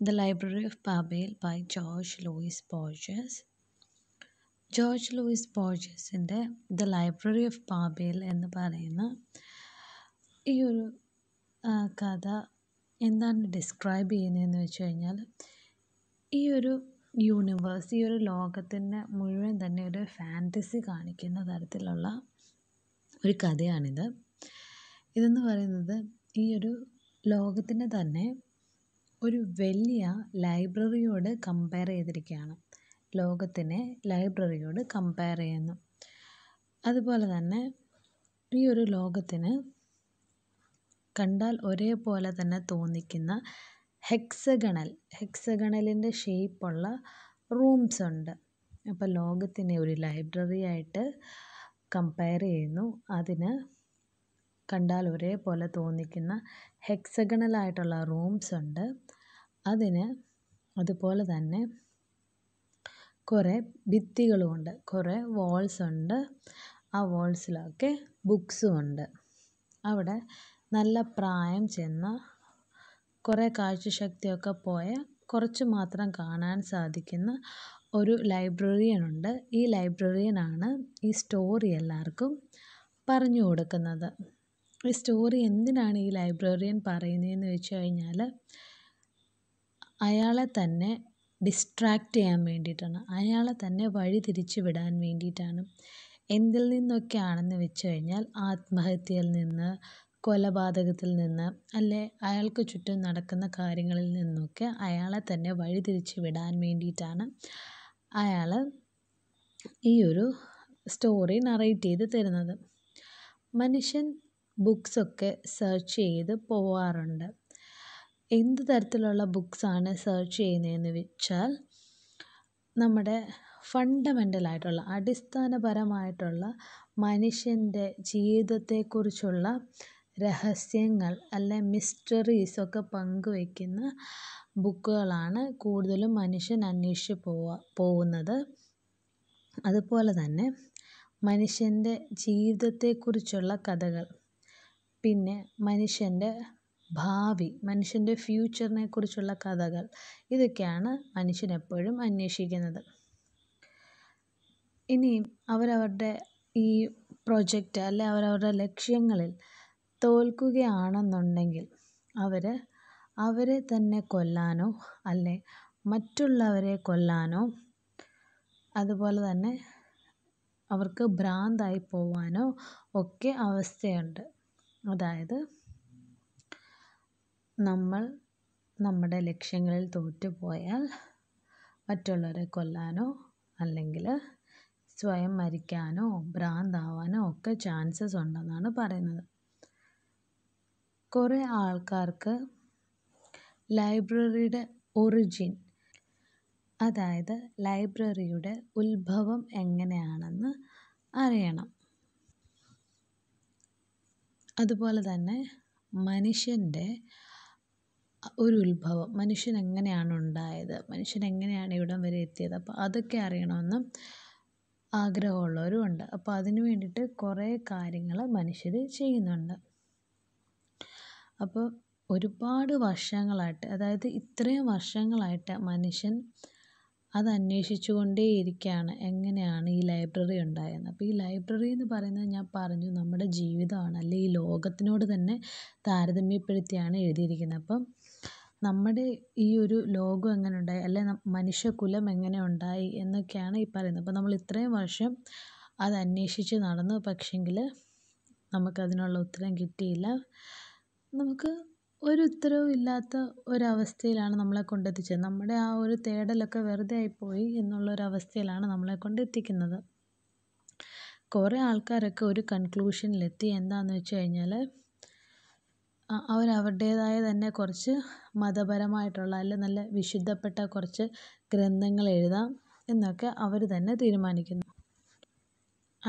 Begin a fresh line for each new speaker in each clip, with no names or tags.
The Library of Babel by George Louis Borges. George Louis ബോർജസിൻ്റെ the library of Babel എന്ന് പറയുന്ന ഈ ഒരു കഥ എന്താണ് ഡിസ്ക്രൈബ് ചെയ്യുന്നതെന്ന് വെച്ച് കഴിഞ്ഞാൽ ഈ ഒരു യൂണിവേഴ്സ് ഈ ഒരു ലോകത്തിൻ്റെ മുഴുവൻ തന്നെ ഒരു ഫാൻറ്റസി കാണിക്കുന്ന തരത്തിലുള്ള ഒരു കഥയാണിത് ഇതെന്ന് പറയുന്നത് ഈ ഒരു ലോകത്തിൻ്റെ തന്നെ ഒരു വലിയ ലൈബ്രറിയോട് കമ്പയർ ചെയ്തിരിക്കുകയാണ് ലോകത്തിനെ ലൈബ്രറിയോട് കമ്പയർ ചെയ്യുന്നു അതുപോലെ തന്നെ ഈ ഒരു ലോകത്തിന് കണ്ടാൽ ഒരേപോലെ തന്നെ തോന്നിക്കുന്ന ഹെക്സഗണൽ ഹെക്സഗണലിൻ്റെ ഷേപ്പുള്ള റൂംസ് ഉണ്ട് അപ്പോൾ ലോകത്തിനെ ഒരു ലൈബ്രറി ആയിട്ട് കമ്പയർ ചെയ്യുന്നു അതിന് കണ്ടാൽ ഒരേപോലെ തോന്നിക്കുന്ന ഹെക്സഗണൽ ആയിട്ടുള്ള റൂംസ് ഉണ്ട് അതിന് അതുപോലെ തന്നെ കുറേ ഭിത്തികളുമുണ്ട് കുറേ ഉണ്ട് ആ വാൾസിലൊക്കെ ഉണ്ട് അവിടെ നല്ല പ്രായം ചെന്ന കുറേ കാഴ്ചശക്തിയൊക്കെ പോയ കുറച്ച് മാത്രം കാണാൻ സാധിക്കുന്ന ഒരു ലൈബ്രറിയൻ ഉണ്ട് ഈ ലൈബ്രറിയനാണ് ഈ സ്റ്റോറി എല്ലാവർക്കും പറഞ്ഞു കൊടുക്കുന്നത് ഈ സ്റ്റോറി എന്തിനാണ് ഈ ലൈബ്രറിയൻ പറയുന്നതെന്ന് വെച്ച് കഴിഞ്ഞാൽ അയാളെ തന്നെ ഡിസ്ട്രാക്ട് ചെയ്യാൻ വേണ്ടിയിട്ടാണ് അയാളെ തന്നെ വഴിതിരിച്ചു വിടാൻ വേണ്ടിയിട്ടാണ് എന്തിൽ നിന്നൊക്കെ ആണെന്ന് വെച്ച് കഴിഞ്ഞാൽ ആത്മഹത്യയിൽ നിന്ന് കൊലപാതകത്തിൽ നിന്ന് അല്ലേ അയാൾക്ക് ചുറ്റും നടക്കുന്ന കാര്യങ്ങളിൽ നിന്നൊക്കെ അയാളെ തന്നെ വഴിതിരിച്ചു വിടാൻ വേണ്ടിയിട്ടാണ് അയാൾ ഈ ഒരു സ്റ്റോറി നറേറ്റ് ചെയ്ത് തരുന്നത് മനുഷ്യൻ ബുക്സൊക്കെ സെർച്ച് ചെയ്ത് പോവാറുണ്ട് എന്ത് തരത്തിലുള്ള ബുക്സാണ് സെർച്ച് ചെയ്യുന്നതെന്ന് വെച്ചാൽ നമ്മുടെ ഫണ്ടമെൻ്റലായിട്ടുള്ള അടിസ്ഥാനപരമായിട്ടുള്ള മനുഷ്യൻ്റെ ജീവിതത്തെക്കുറിച്ചുള്ള രഹസ്യങ്ങൾ അല്ലെ ഒക്കെ പങ്കുവയ്ക്കുന്ന ബുക്കുകളാണ് കൂടുതലും മനുഷ്യൻ അന്വേഷിച്ച് പോകുന്നത് അതുപോലെ തന്നെ മനുഷ്യൻ്റെ ജീവിതത്തെക്കുറിച്ചുള്ള കഥകൾ പിന്നെ മനുഷ്യൻ്റെ ഭാവി മനുഷ്യൻ്റെ ഫ്യൂച്ചറിനെക്കുറിച്ചുള്ള കഥകൾ ഇതൊക്കെയാണ് മനുഷ്യനെപ്പോഴും അന്വേഷിക്കുന്നത് ഇനിയും അവരവരുടെ ഈ പ്രൊജക്റ്റ് അല്ലെ അവരവരുടെ ലക്ഷ്യങ്ങളിൽ തോൽക്കുകയാണെന്നുണ്ടെങ്കിൽ അവർ അവരെ തന്നെ കൊല്ലാനോ അല്ലെ മറ്റുള്ളവരെ കൊല്ലാനോ അതുപോലെ തന്നെ അവർക്ക് ഭ്രാന്തായി പോവാനോ ഒക്കെ അവസ്ഥയുണ്ട് അതായത് നമ്മൾ നമ്മുടെ ലക്ഷ്യങ്ങളിൽ തോറ്റുപോയാൽ മറ്റുള്ളവരെ കൊല്ലാനോ അല്ലെങ്കിൽ സ്വയം മരിക്കാനോ ഭ്രാന്താവാനോ ഒക്കെ ചാൻസസ് ഉണ്ടെന്നാണ് പറയുന്നത് കുറേ ആൾക്കാർക്ക് ലൈബ്രറിയുടെ ഒറിജിൻ അതായത് ലൈബ്രറിയുടെ ഉത്ഭവം എങ്ങനെയാണെന്ന് അറിയണം അതുപോലെ തന്നെ മനുഷ്യൻ്റെ ഒരു ഉത്ഭവം മനുഷ്യൻ എങ്ങനെയാണ് ഉണ്ടായത് മനുഷ്യൻ എങ്ങനെയാണ് ഇവിടം വരെ എത്തിയത് അപ്പോൾ അതൊക്കെ അറിയണമെന്ന് ആഗ്രഹമുള്ളവരും ഉണ്ട് അപ്പോൾ അതിന് വേണ്ടിയിട്ട് കുറേ കാര്യങ്ങൾ മനുഷ്യർ ചെയ്യുന്നുണ്ട് അപ്പോൾ ഒരുപാട് വർഷങ്ങളായിട്ട് അതായത് ഇത്രയും വർഷങ്ങളായിട്ട് മനുഷ്യൻ അത് അന്വേഷിച്ചു കൊണ്ടേയിരിക്കുകയാണ് എങ്ങനെയാണ് ഈ ലൈബ്രറി ഉണ്ടായെന്ന് അപ്പോൾ ഈ ലൈബ്രറി എന്ന് പറയുന്നത് ഞാൻ പറഞ്ഞു നമ്മുടെ ജീവിതമാണ് അല്ലെങ്കിൽ ഈ ലോകത്തിനോട് തന്നെ താരതമ്യപ്പെടുത്തിയാണ് എഴുതിയിരിക്കുന്നത് അപ്പം നമ്മുടെ ഈ ഒരു ലോകം എങ്ങനെ ഉണ്ടായി അല്ലെങ്കിൽ മനുഷ്യകുലം എങ്ങനെ ഉണ്ടായി എന്നൊക്കെയാണ് ഈ പറയുന്നത് അപ്പോൾ നമ്മൾ ഇത്രയും വർഷം അത് അന്വേഷിച്ച് നടന്നു പക്ഷേങ്കിൽ നമുക്ക് അതിനുള്ള ഉത്തരം കിട്ടിയില്ല നമുക്ക് ഒരു ഉത്തരവും ഇല്ലാത്ത ഒരവസ്ഥയിലാണ് നമ്മളെ കൊണ്ടെത്തിച്ചത് നമ്മുടെ ആ ഒരു തേടലൊക്കെ വെറുതെ ആയിപ്പോയി എന്നുള്ള ഒരു അവസ്ഥയിലാണ് നമ്മളെ കൊണ്ടെത്തിക്കുന്നത് കുറേ ആൾക്കാരൊക്കെ ഒരു കൺക്ലൂഷനിലെത്തി എന്താണെന്ന് വെച്ച് കഴിഞ്ഞാൽ അവരവരുടേതായ തന്നെ കുറച്ച് മതപരമായിട്ടുള്ള അല്ലെങ്കിൽ നല്ല വിശുദ്ധപ്പെട്ട കുറച്ച് ഗ്രന്ഥങ്ങൾ എഴുതാം എന്നൊക്കെ അവർ തന്നെ തീരുമാനിക്കുന്നു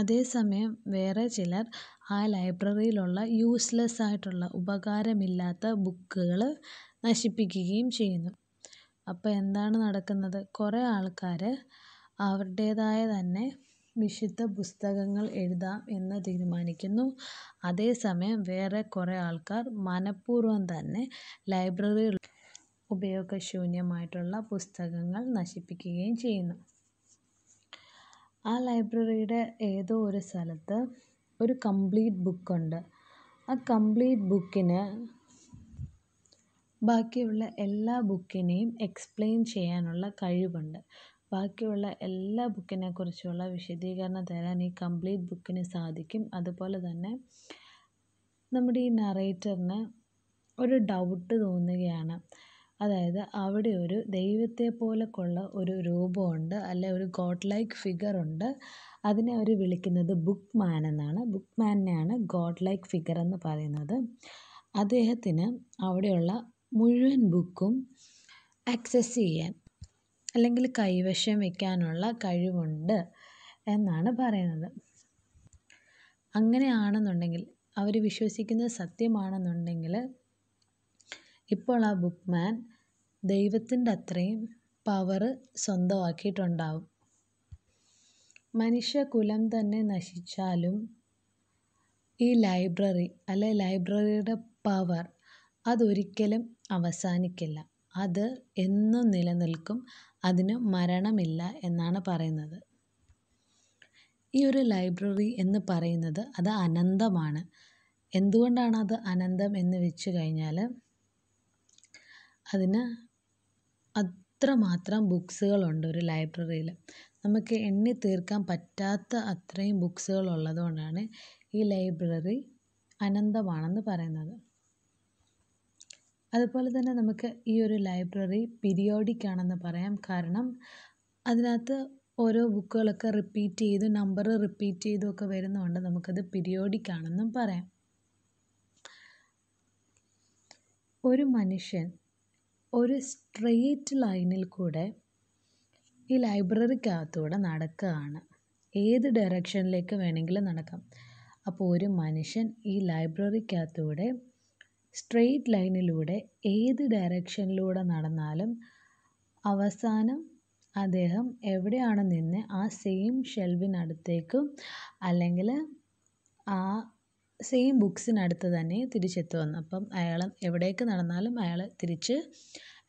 അതേസമയം വേറെ ചിലർ ആ ലൈബ്രറിയിലുള്ള യൂസ്ലെസ് ആയിട്ടുള്ള ഉപകാരമില്ലാത്ത ബുക്കുകൾ നശിപ്പിക്കുകയും ചെയ്യുന്നു അപ്പോൾ എന്താണ് നടക്കുന്നത് കുറേ ആൾക്കാർ അവരുടേതായ തന്നെ വിശുദ്ധ പുസ്തകങ്ങൾ എഴുതാം എന്ന് തീരുമാനിക്കുന്നു. അതേസമയം വേറെ കുറേ ആൾക്കാർ മനഃപൂർവ്വം തന്നെ ലൈബ്രറിയിൽ ഉപയോഗശൂന്യമായിട്ടുള്ള പുസ്തകങ്ങൾ നശിപ്പിക്കുകയും ചെയ്യുന്നു. ആ ലൈബ്രറിയുടെ ഏതോ ഒരു സ്ഥലത്ത് ഒരു കംപ്ലീറ്റ് ബുക്കുണ്ട്. ആ കംപ്ലീറ്റ് ബുക്കിന് ബാക്കിയുള്ള എല്ലാ ബുക്കിനെയും എക്സ്പ്ലെയിൻ ചെയ്യാനുള്ള കഴിവുണ്ട്. ബാക്കിയുള്ള എല്ലാ ബുക്കിനെക്കുറിച്ചുമുള്ള വിശദീകരണം തരാൻ ഈ കംപ്ലീറ്റ് ബുക്കിന് സാധിക്കും അതുപോലെ തന്നെ നമ്മുടെ ഈ നറേറ്ററിന് ഒരു ഡൗട്ട് തോന്നുകയാണ് അതായത് അവിടെ ഒരു ദൈവത്തെ പോലെയുള്ള ഒരു രൂപമുണ്ട് അല്ലെ ഒരു ഗോഡ് ലൈക്ക് ഫിഗർ ഉണ്ട് അതിനെ അവർ വിളിക്കുന്നത് ബുക്ക് മാൻ എന്നാണ് ബുക്ക് മാനിനെയാണ് ഗോഡ് ലൈക്ക് ഫിഗർ എന്ന് പറയുന്നത് അദ്ദേഹത്തിന് അവിടെയുള്ള മുഴുവൻ ബുക്കും ആക്സസ് ചെയ്യാൻ അല്ലെങ്കിൽ കൈവശം വയ്ക്കാനുള്ള കഴിവുണ്ട് എന്നാണ് പറയുന്നത് അങ്ങനെയാണെന്നുണ്ടെങ്കിൽ അവർ വിശ്വസിക്കുന്നത് സത്യമാണെന്നുണ്ടെങ്കിൽ ഇപ്പോൾ ആ ബുക്ക്മാൻ ദൈവത്തിൻ്റെ അത്രയും പവറ് സ്വന്തമാക്കിയിട്ടുണ്ടാവും മനുഷ്യകുലം തന്നെ നശിച്ചാലും ഈ ലൈബ്രറി അല്ലെ ലൈബ്രറിയുടെ പവർ അതൊരിക്കലും അവസാനിക്കില്ല അത് എന്നും നിലനിൽക്കും അതിന് മരണമില്ല എന്നാണ് പറയുന്നത് ഈ ഒരു ലൈബ്രറി എന്ന് പറയുന്നത് അത് അനന്തമാണ് എന്തുകൊണ്ടാണ് അത് അനന്തം എന്ന് വെച്ച് കഴിഞ്ഞാൽ അതിന് അത്രമാത്രം ബുക്സുകളുണ്ട് ഒരു ലൈബ്രറിയിൽ നമുക്ക് എണ്ണി തീർക്കാൻ പറ്റാത്ത അത്രയും ബുക്സുകൾ ഉള്ളതുകൊണ്ടാണ് ഈ ലൈബ്രറി അനന്തമാണെന്ന് പറയുന്നത് അതുപോലെ തന്നെ നമുക്ക് ഈ ഒരു ലൈബ്രറി പീരിയോഡിക് ആണെന്ന് പറയാം കാരണം അതിനകത്ത് ഓരോ ബുക്കുകളൊക്കെ റിപ്പീറ്റ് ചെയ്ത് നമ്പർ റിപ്പീറ്റ് ചെയ്തൊക്കെ വരുന്നതുകൊണ്ട് നമുക്കത് പീരിയോഡിക് ആണെന്നും പറയാം ഒരു മനുഷ്യൻ ഒരു സ്ട്രെയിറ്റ് ലൈനിൽ കൂടെ ഈ ലൈബ്രറിക്കകത്തൂടെ നടക്കുകയാണ് ഏത് ഡയറക്ഷനിലേക്ക് വേണമെങ്കിലും നടക്കാം അപ്പോൾ ഒരു മനുഷ്യൻ ഈ ലൈബ്രറിക്കകത്തൂടെ സ്ട്രെയിറ്റ് ലൈനിലൂടെ ഏത് ഡയറക്ഷനിലൂടെ നടന്നാലും അവസാനം അദ്ദേഹം എവിടെയാണ് നിന്ന് ആ സെയിം ഷെൽവിനടുത്തേക്കും അല്ലെങ്കിൽ ആ സെയിം ബുക്സിനടുത്ത് തന്നെ തിരിച്ചെത്തുമെന്ന് അപ്പം അയാൾ എവിടേക്ക് നടന്നാലും അയാൾ തിരിച്ച്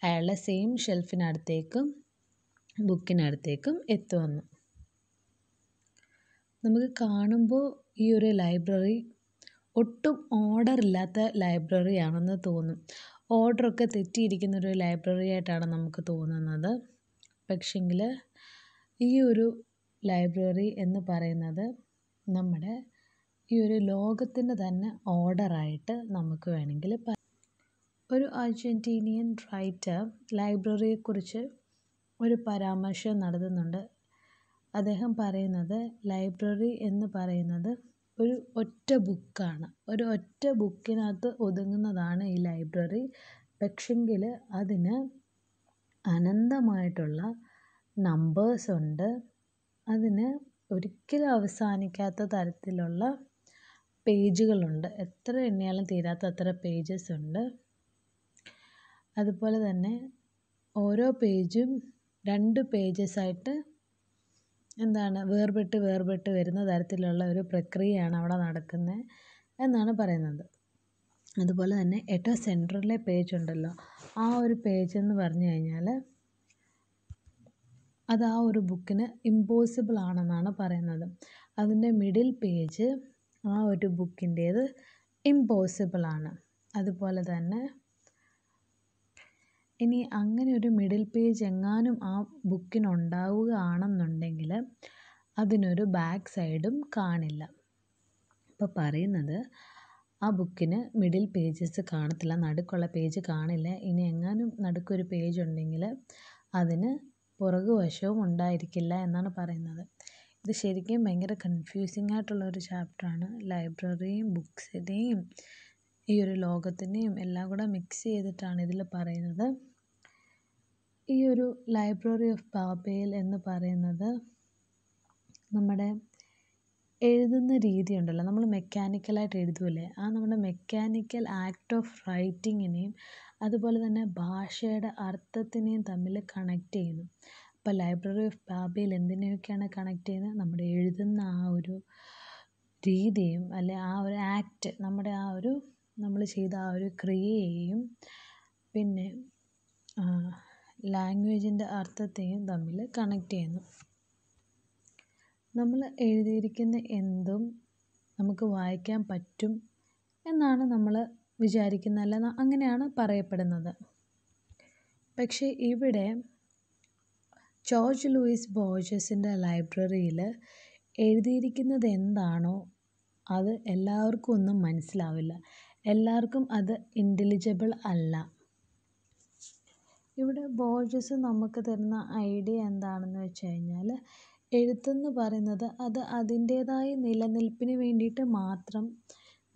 അയാളുടെ സെയിം ഷെൽഫിനടുത്തേക്കും ബുക്കിനടുത്തേക്കും എത്തുമെന്ന് നമുക്ക് കാണുമ്പോൾ ഈ ഒരു ലൈബ്രറി ഒട്ടും ഓർഡറില്ലാത്ത ലൈബ്രറി ആണെന്ന് തോന്നും ഓർഡറൊക്കെ ഒരു ലൈബ്രറി ആയിട്ടാണ് നമുക്ക് തോന്നുന്നത് പക്ഷെങ്കിൽ ഈ ഒരു ലൈബ്രറി എന്ന് പറയുന്നത് നമ്മുടെ ഈ ഒരു ലോകത്തിൻ്റെ തന്നെ ഓർഡറായിട്ട് നമുക്ക് വേണമെങ്കിൽ ഒരു അർജൻറ്റീനിയൻ റൈറ്റർ ലൈബ്രറിയെക്കുറിച്ച് ഒരു പരാമർശം നടത്തുന്നുണ്ട് അദ്ദേഹം പറയുന്നത് ലൈബ്രറി എന്ന് പറയുന്നത് ഒരു ഒറ്റ ബുക്കാണ് ഒരു ഒറ്റ ബുക്കിനകത്ത് ഒതുങ്ങുന്നതാണ് ഈ ലൈബ്രറി പക്ഷെങ്കിൽ അതിന് അനന്തമായിട്ടുള്ള ഉണ്ട് അതിന് ഒരിക്കലും അവസാനിക്കാത്ത തരത്തിലുള്ള പേജുകളുണ്ട് എത്ര എണ്ണിയാലും തീരാത്ത അത്ര ഉണ്ട് അതുപോലെ തന്നെ ഓരോ പേജും രണ്ട് പേജസ് ആയിട്ട് എന്താണ് വേർപെട്ട് വേർപെട്ട് വരുന്ന തരത്തിലുള്ള ഒരു പ്രക്രിയയാണ് അവിടെ നടക്കുന്നത് എന്നാണ് പറയുന്നത് അതുപോലെ തന്നെ ഏറ്റവും സെൻറ്ററിലെ പേജ് ഉണ്ടല്ലോ ആ ഒരു പേജ് എന്ന് പറഞ്ഞു കഴിഞ്ഞാൽ അത് ആ ഒരു ബുക്കിന് ഇമ്പോസിബിൾ ആണെന്നാണ് പറയുന്നത് അതിൻ്റെ മിഡിൽ പേജ് ആ ഒരു ബുക്കിൻ്റേത് ഇമ്പോസിബിൾ ആണ് അതുപോലെ തന്നെ ഇനി അങ്ങനെ ഒരു മിഡിൽ പേജ് എങ്ങാനും ആ ബുക്കിനുണ്ടാവുകയാണെന്നുണ്ടെങ്കിൽ അതിനൊരു ബാക്ക് സൈഡും കാണില്ല അപ്പോൾ പറയുന്നത് ആ ബുക്കിന് മിഡിൽ പേജസ് കാണത്തില്ല നടുക്കുള്ള പേജ് കാണില്ല ഇനി എങ്ങാനും നടുക്കൊരു പേജ് ഉണ്ടെങ്കിൽ അതിന് പുറകു വശവും ഉണ്ടായിരിക്കില്ല എന്നാണ് പറയുന്നത് ഇത് ശരിക്കും ഭയങ്കര കൺഫ്യൂസിംഗ് ഒരു ചാപ്റ്ററാണ് ലൈബ്രറിയും ബുക്സിനെയും ഈ ഒരു ലോകത്തിനെയും എല്ലാം കൂടെ മിക്സ് ചെയ്തിട്ടാണ് ഇതിൽ പറയുന്നത് ഈ ഒരു ലൈബ്രറി ഓഫ് ബാബേൽ എന്ന് പറയുന്നത് നമ്മുടെ എഴുതുന്ന രീതി ഉണ്ടല്ലോ നമ്മൾ മെക്കാനിക്കലായിട്ട് എഴുതുമല്ലേ ആ നമ്മുടെ മെക്കാനിക്കൽ ആക്ട് ഓഫ് റൈറ്റിങ്ങിനെയും അതുപോലെ തന്നെ ഭാഷയുടെ അർത്ഥത്തിനെയും തമ്മിൽ കണക്ട് ചെയ്യുന്നു അപ്പോൾ ലൈബ്രറി ഓഫ് ബാബേൽ എന്തിനെയൊക്കെയാണ് കണക്ട് ചെയ്യുന്നത് നമ്മുടെ എഴുതുന്ന ആ ഒരു രീതിയും അല്ലെ ആ ഒരു ആക്ട് നമ്മുടെ ആ ഒരു നമ്മൾ ചെയ്ത ആ ഒരു ക്രിയയെയും പിന്നെ ലാംഗ്വേജിൻ്റെ അർത്ഥത്തെയും തമ്മിൽ കണക്ട് ചെയ്യുന്നു നമ്മൾ എഴുതിയിരിക്കുന്ന എന്തും നമുക്ക് വായിക്കാൻ പറ്റും എന്നാണ് നമ്മൾ വിചാരിക്കുന്നത് അല്ല അങ്ങനെയാണ് പറയപ്പെടുന്നത് പക്ഷേ ഇവിടെ ജോർജ് ലൂയിസ് ബോർജസിൻ്റെ ലൈബ്രറിയിൽ എഴുതിയിരിക്കുന്നത് എന്താണോ അത് എല്ലാവർക്കും ഒന്നും മനസ്സിലാവില്ല എല്ലാവർക്കും അത് ഇൻ്റലിജിബിൾ അല്ല ഇവിടെ ബോർജസ് നമുക്ക് തരുന്ന ഐഡിയ എന്താണെന്ന് വെച്ച് കഴിഞ്ഞാൽ എഴുത്തെന്ന് പറയുന്നത് അത് അതിൻ്റേതായ നിലനിൽപ്പിന് വേണ്ടിയിട്ട് മാത്രം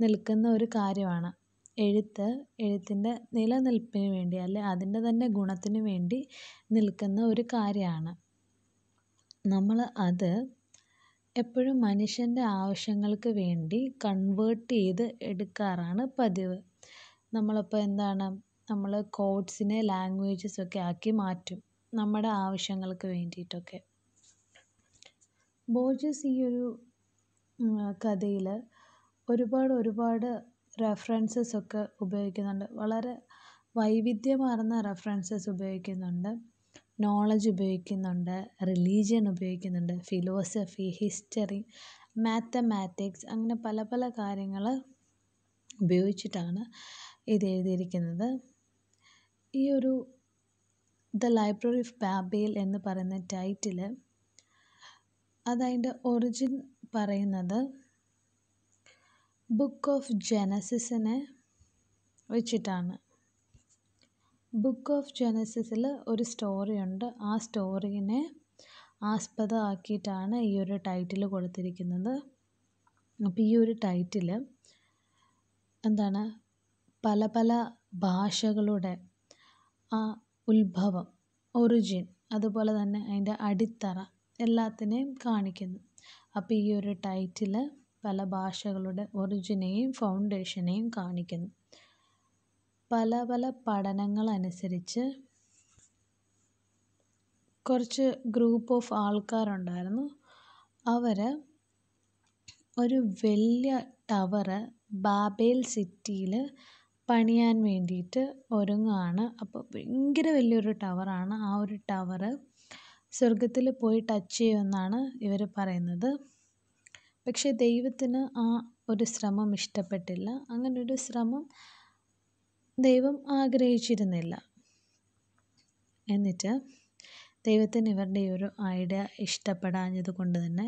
നിൽക്കുന്ന ഒരു കാര്യമാണ് എഴുത്ത് എഴുത്തിൻ്റെ നിലനിൽപ്പിന് വേണ്ടി അല്ലെ അതിൻ്റെ തന്നെ ഗുണത്തിന് വേണ്ടി നിൽക്കുന്ന ഒരു കാര്യമാണ് നമ്മൾ അത് എപ്പോഴും മനുഷ്യൻ്റെ ആവശ്യങ്ങൾക്ക് വേണ്ടി കൺവേർട്ട് ചെയ്ത് എടുക്കാറാണ് പതിവ് നമ്മളിപ്പോൾ എന്താണ് നമ്മൾ കോഡ്സിനെ ലാംഗ്വേജസൊക്കെ ആക്കി മാറ്റും നമ്മുടെ ആവശ്യങ്ങൾക്ക് വേണ്ടിയിട്ടൊക്കെ ബോർജസ് ഈ ഒരു കഥയിൽ ഒരുപാട് ഒരുപാട് റെഫറൻസസൊക്കെ ഉപയോഗിക്കുന്നുണ്ട് വളരെ വൈവിധ്യമാർന്ന റെഫറൻസസ് ഉപയോഗിക്കുന്നുണ്ട് നോളജ് ഉപയോഗിക്കുന്നുണ്ട് റിലീജിയൻ ഉപയോഗിക്കുന്നുണ്ട് ഫിലോസഫി ഹിസ്റ്ററി മാത്തമാറ്റിക്സ് അങ്ങനെ പല പല കാര്യങ്ങൾ ഉപയോഗിച്ചിട്ടാണ് ഇത് എഴുതിയിരിക്കുന്നത് ഈ ഒരു ദ ലൈബ്രറി ഓഫ് ബാബേൽ എന്ന് പറയുന്ന ടൈറ്റിൽ അതതിൻ്റെ ഒറിജിൻ പറയുന്നത് ബുക്ക് ഓഫ് ജനസിസിനെ വെച്ചിട്ടാണ് ബുക്ക് ഓഫ് ജനസിസിൽ ഒരു സ്റ്റോറി ഉണ്ട് ആ സ്റ്റോറീനെ ആസ്പദമാക്കിയിട്ടാണ് ഈ ഒരു ടൈറ്റിൽ കൊടുത്തിരിക്കുന്നത് അപ്പോൾ ഈ ഒരു ടൈറ്റിൽ എന്താണ് പല പല ഭാഷകളുടെ ആ ഉത്ഭവം ഒറിജിൻ അതുപോലെ തന്നെ അതിൻ്റെ അടിത്തറ എല്ലാത്തിനെയും കാണിക്കുന്നു അപ്പോൾ ഈ ഒരു ടൈറ്റിൽ പല ഭാഷകളുടെ ഒറിജിനെയും ഫൗണ്ടേഷനെയും കാണിക്കുന്നു പല പല പഠനങ്ങൾ അനുസരിച്ച് കുറച്ച് ഗ്രൂപ്പ് ഓഫ് ആൾക്കാരുണ്ടായിരുന്നു അവർ ഒരു വലിയ ടവർ ബാബേൽ സിറ്റിയിൽ പണിയാൻ വേണ്ടിയിട്ട് ഒരുങ്ങുകയാണ് അപ്പോൾ ഭയങ്കര വലിയൊരു ടവറാണ് ആ ഒരു ടവറ് സ്വർഗ്ഗത്തിൽ പോയി ടച്ച് ചെയ്യുമെന്നാണ് ഇവർ പറയുന്നത് പക്ഷേ ദൈവത്തിന് ആ ഒരു ശ്രമം ഇഷ്ടപ്പെട്ടില്ല അങ്ങനൊരു ശ്രമം ദൈവം ആഗ്രഹിച്ചിരുന്നില്ല എന്നിട്ട് ദൈവത്തിന് ഇവരുടെ ഈ ഒരു ഐഡിയ ഇഷ്ടപ്പെടാഞ്ഞത് കൊണ്ട് തന്നെ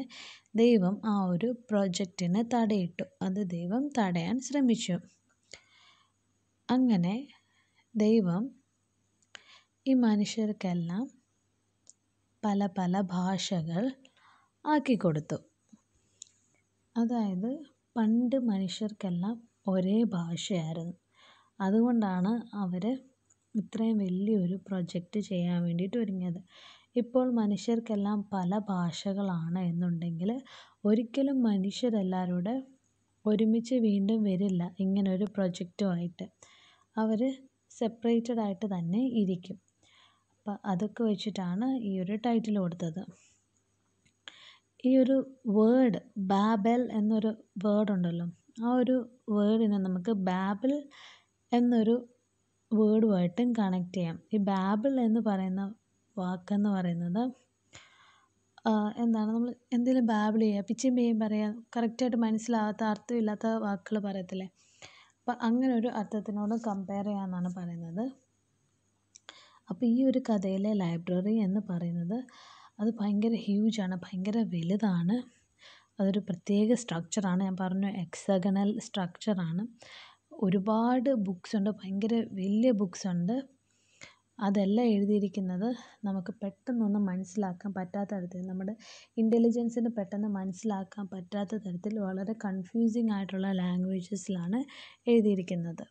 ദൈവം ആ ഒരു പ്രോജക്റ്റിനെ തടയിട്ടു അത് ദൈവം തടയാൻ ശ്രമിച്ചു അങ്ങനെ ദൈവം ഈ മനുഷ്യർക്കെല്ലാം പല പല ഭാഷകൾ ആക്കി കൊടുത്തു അതായത് പണ്ട് മനുഷ്യർക്കെല്ലാം ഒരേ ഭാഷയായിരുന്നു അതുകൊണ്ടാണ് അവർ ഇത്രയും വലിയൊരു പ്രൊജക്റ്റ് ചെയ്യാൻ വേണ്ടിയിട്ട് ഒരുങ്ങിയത് ഇപ്പോൾ മനുഷ്യർക്കെല്ലാം പല ഭാഷകളാണ് എന്നുണ്ടെങ്കിൽ ഒരിക്കലും മനുഷ്യരെല്ലാവരും കൂടെ ഒരുമിച്ച് വീണ്ടും വരില്ല ഇങ്ങനൊരു പ്രൊജക്റ്റുമായിട്ട് അവർ ആയിട്ട് തന്നെ ഇരിക്കും അപ്പം അതൊക്കെ വെച്ചിട്ടാണ് ഈ ഒരു ടൈറ്റിൽ കൊടുത്തത് ഈ ഒരു വേഡ് ബാബൽ എന്നൊരു വേഡ് ഉണ്ടല്ലോ ആ ഒരു വേർഡിനെ നമുക്ക് ബാബിൾ എന്നൊരു വേർഡുമായിട്ടും കണക്ട് ചെയ്യാം ഈ ബാബിൾ എന്ന് പറയുന്ന വാക്കെന്ന് പറയുന്നത് എന്താണ് നമ്മൾ എന്തെങ്കിലും ബാബിൾ ചെയ്യുക പിച്ചയും പേയും പറയുക കറക്റ്റായിട്ട് മനസ്സിലാവാത്ത അർത്ഥമില്ലാത്ത വാക്കുകൾ പറയത്തില്ലേ അപ്പം അങ്ങനെ ഒരു അർത്ഥത്തിനോട് കമ്പയർ ചെയ്യാമെന്നാണ് പറയുന്നത് അപ്പോൾ ഈ ഒരു കഥയിലെ ലൈബ്രറി എന്ന് പറയുന്നത് അത് ഭയങ്കര ഹ്യൂജാണ് ഭയങ്കര വലുതാണ് അതൊരു പ്രത്യേക സ്ട്രക്ചറാണ് ഞാൻ പറഞ്ഞു എക്സഗണൽ സ്ട്രക്ചറാണ് ഒരുപാട് ബുക്സ് ഉണ്ട് ഭയങ്കര വലിയ ബുക്സ് ഉണ്ട് അതല്ല എഴുതിയിരിക്കുന്നത് നമുക്ക് പെട്ടെന്നൊന്നും മനസ്സിലാക്കാൻ പറ്റാത്ത തരത്തിൽ നമ്മുടെ ഇൻ്റലിജൻസിന് പെട്ടെന്ന് മനസ്സിലാക്കാൻ പറ്റാത്ത തരത്തിൽ വളരെ കൺഫ്യൂസിംഗ് ആയിട്ടുള്ള ലാംഗ്വേജസിലാണ് എഴുതിയിരിക്കുന്നത്